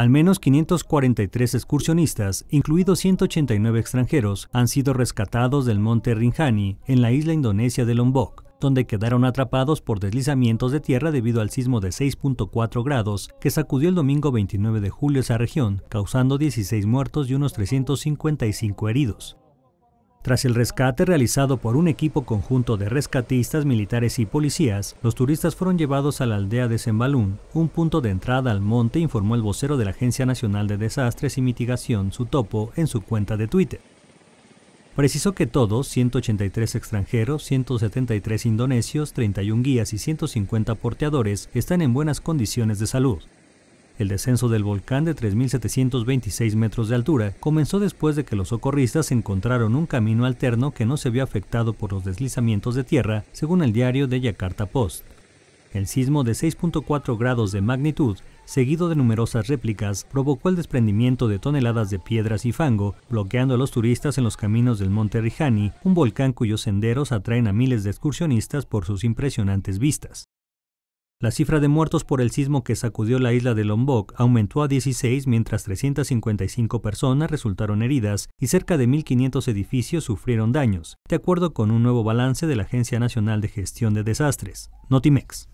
Al menos 543 excursionistas, incluidos 189 extranjeros, han sido rescatados del monte Rinjani, en la isla indonesia de Lombok, donde quedaron atrapados por deslizamientos de tierra debido al sismo de 6.4 grados que sacudió el domingo 29 de julio esa región, causando 16 muertos y unos 355 heridos. Tras el rescate realizado por un equipo conjunto de rescatistas, militares y policías, los turistas fueron llevados a la aldea de Zembalún, un punto de entrada al monte, informó el vocero de la Agencia Nacional de Desastres y Mitigación, Sutopo, en su cuenta de Twitter. Precisó que todos, 183 extranjeros, 173 indonesios, 31 guías y 150 porteadores, están en buenas condiciones de salud. El descenso del volcán de 3.726 metros de altura comenzó después de que los socorristas encontraron un camino alterno que no se vio afectado por los deslizamientos de tierra, según el diario de Jakarta Post. El sismo de 6.4 grados de magnitud, seguido de numerosas réplicas, provocó el desprendimiento de toneladas de piedras y fango, bloqueando a los turistas en los caminos del monte Rijani, un volcán cuyos senderos atraen a miles de excursionistas por sus impresionantes vistas. La cifra de muertos por el sismo que sacudió la isla de Lombok aumentó a 16 mientras 355 personas resultaron heridas y cerca de 1.500 edificios sufrieron daños, de acuerdo con un nuevo balance de la Agencia Nacional de Gestión de Desastres, Notimex.